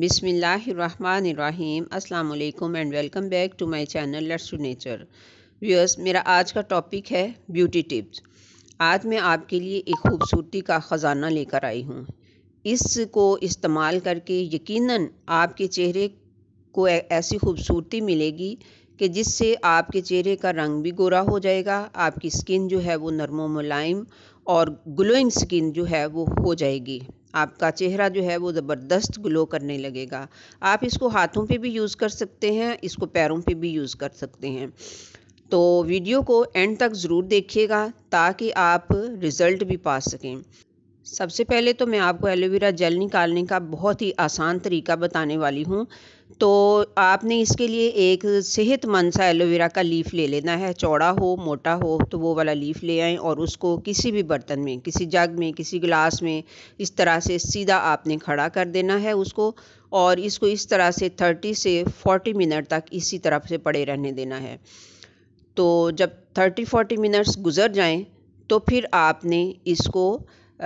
बिसमीम् अल्लाम and welcome back to my channel let's to nature viewers मेरा आज का टॉपिक है ब्यूटी टिप्स आज मैं आपके लिए एक खूबसूरती का ख़जाना लेकर आई हूँ इसको इस्तेमाल करके यकीनन आपके चेहरे को ऐसी खूबसूरती मिलेगी कि जिससे आपके चेहरे का रंग भी गोरा हो जाएगा आपकी स्किन जो है वो नरमो मुलायम और ग्लोइंग स्किन जो है वो हो जाएगी आपका चेहरा जो है वो ज़बरदस्त ग्लो करने लगेगा आप इसको हाथों पे भी यूज़ कर सकते हैं इसको पैरों पे भी यूज़ कर सकते हैं तो वीडियो को एंड तक ज़रूर देखिएगा ताकि आप रिज़ल्ट भी पा सकें सबसे पहले तो मैं आपको एलोवेरा जेल निकालने का बहुत ही आसान तरीका बताने वाली हूँ तो आपने इसके लिए एक सेहतमंद सा एलोवेरा का लीफ ले लेना है चौड़ा हो मोटा हो तो वो वाला लीफ ले आएँ और उसको किसी भी बर्तन में किसी जग में किसी गिलास में इस तरह से सीधा आपने खड़ा कर देना है उसको और इसको इस तरह से 30 से 40 मिनट तक इसी तरफ से पड़े रहने देना है तो जब 30-40 मिनट्स गुजर जाएँ तो फिर आपने इसको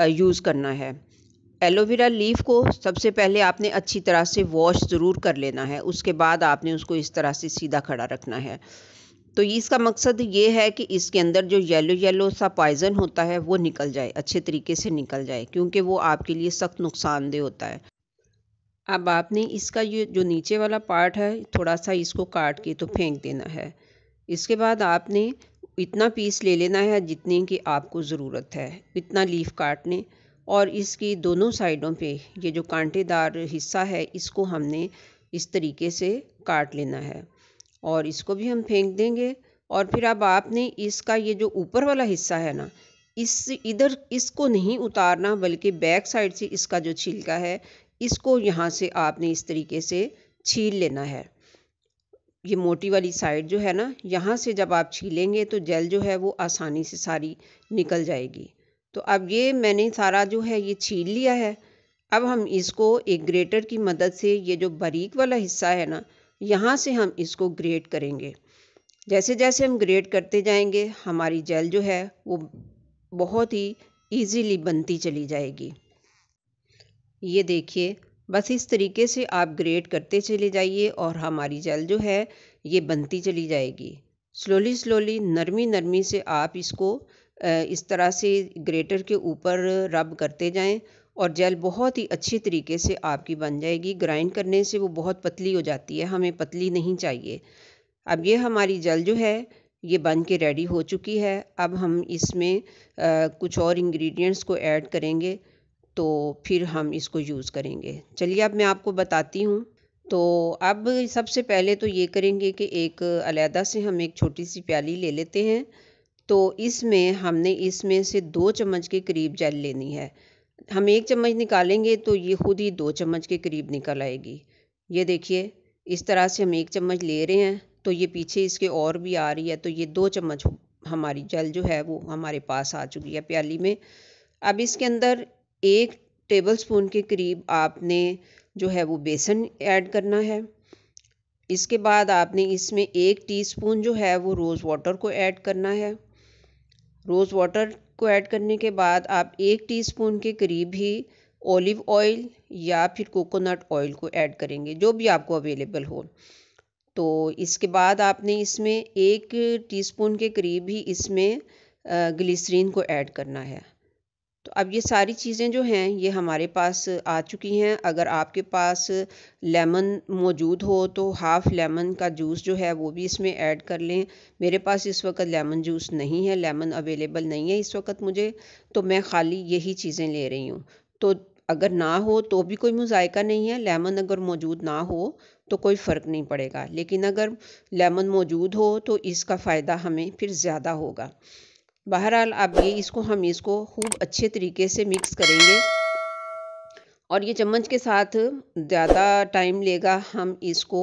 यूज़ करना है एलोवेरा लीफ को सबसे पहले आपने अच्छी तरह से वॉश ज़रूर कर लेना है उसके बाद आपने उसको इस तरह से सीधा खड़ा रखना है तो इसका मकसद ये है कि इसके अंदर जो येलो येलो सा पॉइज़न होता है वो निकल जाए अच्छे तरीके से निकल जाए क्योंकि वो आपके लिए सख्त नुकसानदेह होता है अब आपने इसका ये जो नीचे वाला पार्ट है थोड़ा सा इसको काट के तो फेंक देना है इसके बाद आपने इतना पीस ले लेना है जितने की आपको ज़रूरत है इतना लीफ काट लें और इसकी दोनों साइडों पे ये जो कांटेदार हिस्सा है इसको हमने इस तरीके से काट लेना है और इसको भी हम फेंक देंगे और फिर अब आपने इसका ये जो ऊपर वाला हिस्सा है ना इस इधर इसको नहीं उतारना बल्कि बैक साइड से इसका जो छिलका है इसको यहाँ से आपने इस तरीके से छील लेना है ये मोटी वाली साइड जो है ना यहाँ से जब आप छीलेंगे तो जेल जो है वो आसानी से सारी निकल जाएगी तो अब ये मैंने सारा जो है ये छील लिया है अब हम इसको एक ग्रेटर की मदद से ये जो बारीक वाला हिस्सा है ना यहाँ से हम इसको ग्रेट करेंगे जैसे जैसे हम ग्रेट करते जाएंगे हमारी जेल जो है वो बहुत ही ईजीली बनती चली जाएगी ये देखिए बस इस तरीके से आप ग्रेड करते चले जाइए और हमारी जेल जो है ये बनती चली जाएगी स्लोली स्लोली नरमी नरमी से आप इसको इस तरह से ग्रेटर के ऊपर रब करते जाएं और जेल बहुत ही अच्छी तरीके से आपकी बन जाएगी ग्राइंड करने से वो बहुत पतली हो जाती है हमें पतली नहीं चाहिए अब ये हमारी जेल जो है ये बन के रेडी हो चुकी है अब हम इसमें कुछ और इंग्रेडिएंट्स को ऐड करेंगे तो फिर हम इसको यूज़ करेंगे चलिए अब मैं आपको बताती हूँ तो अब सबसे पहले तो ये करेंगे कि एक अलहदा से हम एक छोटी सी प्याली ले लेते हैं तो इसमें हमने इसमें से दो चम्मच के करीब जेल लेनी है हम एक चम्मच निकालेंगे तो ये खुद ही दो चम्मच के करीब निकल आएगी ये देखिए इस तरह से हम एक चम्मच ले रहे हैं तो ये पीछे इसके और भी आ रही है तो ये दो चम्मच हमारी जल जो है वो हमारे पास आ चुकी है प्याली में अब इसके अंदर एक टेबल स्पून के करीब आपने जो है वो बेसन ऐड करना है इसके बाद आपने इसमें एक टीस्पून जो है वो रोज़ वाटर को ऐड करना है रोज़ वाटर को ऐड करने के बाद आप एक टीस्पून के करीब ही ओलिव ऑयल या फिर कोकोनट ऑयल को ऐड करेंगे जो भी आपको अवेलेबल हो तो इसके बाद आपने इसमें एक टीस्पून के करीब ही इसमें ग्लिसरीन को ऐड करना है अब ये सारी चीज़ें जो हैं ये हमारे पास आ चुकी हैं अगर आपके पास लेमन मौजूद हो तो हाफ़ लेमन का जूस जो है वो भी इसमें ऐड कर लें मेरे पास इस वक्त लेमन जूस नहीं है लेमन अवेलेबल नहीं है इस वक्त मुझे तो मैं खाली यही चीज़ें ले रही हूँ तो अगर ना हो तो भी कोई मुजायका नहीं है लेमन अगर मौजूद ना हो तो कोई फ़र्क नहीं पड़ेगा लेकिन अगर लेमन मौजूद हो तो इसका फ़ायदा हमें फिर ज़्यादा होगा बहरहाल आप ये इसको हम इसको खूब अच्छे तरीके से मिक्स करेंगे और ये चम्मच के साथ ज़्यादा टाइम लेगा हम इसको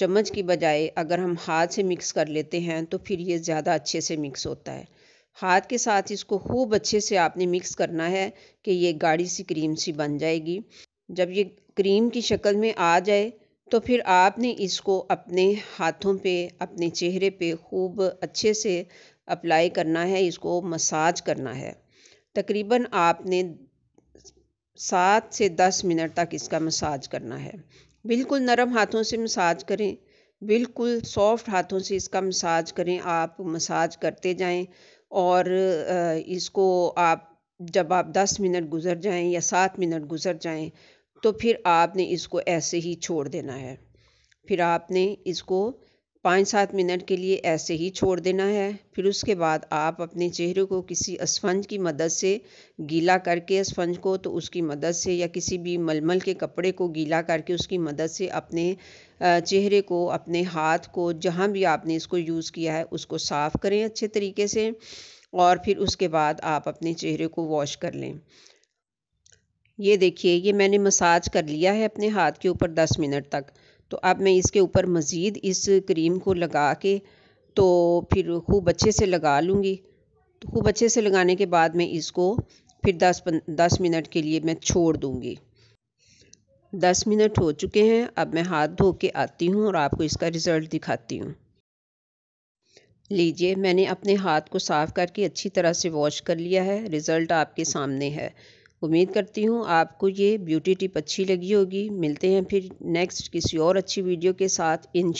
चम्मच की बजाय अगर हम हाथ से मिक्स कर लेते हैं तो फिर ये ज़्यादा अच्छे से मिक्स होता है हाथ के साथ इसको खूब अच्छे से आपने मिक्स करना है कि ये गाढ़ी सी क्रीम सी बन जाएगी जब ये क्रीम की शक्ल में आ जाए तो फिर आपने इसको अपने हाथों पे अपने चेहरे पे खूब अच्छे से अप्लाई करना है इसको मसाज करना है तकरीबन आपने सात से दस मिनट तक इसका मसाज करना है बिल्कुल नरम हाथों से मसाज करें बिल्कुल सॉफ्ट हाथों से इसका मसाज करें आप मसाज करते जाएं और इसको आप जब आप दस मिनट गुजर जाएं या सात मिनट गुजर जाएं तो फिर आपने इसको ऐसे ही छोड़ देना है फिर आपने इसको पाँच सात मिनट के लिए ऐसे ही छोड़ देना है फिर उसके बाद आप अपने चेहरे को किसी स्पंज की मदद से गीला करके स्पंज को तो उसकी मदद से या किसी भी मलमल के कपड़े को गीला करके उसकी मदद से अपने चेहरे को अपने हाथ को जहाँ भी आपने इसको यूज़ किया है उसको साफ़ करें अच्छे तरीके से और फिर उसके बाद आप अपने चेहरे को वॉश कर लें ये देखिए ये मैंने मसाज कर लिया है अपने हाथ के ऊपर दस मिनट तक तो अब मैं इसके ऊपर मज़ीद इस क्रीम को लगा के तो फिर खूब अच्छे से लगा लूँगी तो खूब अच्छे से लगाने के बाद मैं इसको फिर दस दस मिनट के लिए मैं छोड़ दूँगी दस मिनट हो चुके हैं अब मैं हाथ धो के आती हूँ और आपको इसका रिज़ल्ट दिखाती हूँ लीजिए मैंने अपने हाथ को साफ़ करके अच्छी तरह से वॉश कर लिया है रिज़ल्ट आपके सामने है उम्मीद करती हूँ आपको ये ब्यूटी टिप अच्छी लगी होगी मिलते हैं फिर नेक्स्ट किसी और अच्छी वीडियो के साथ इन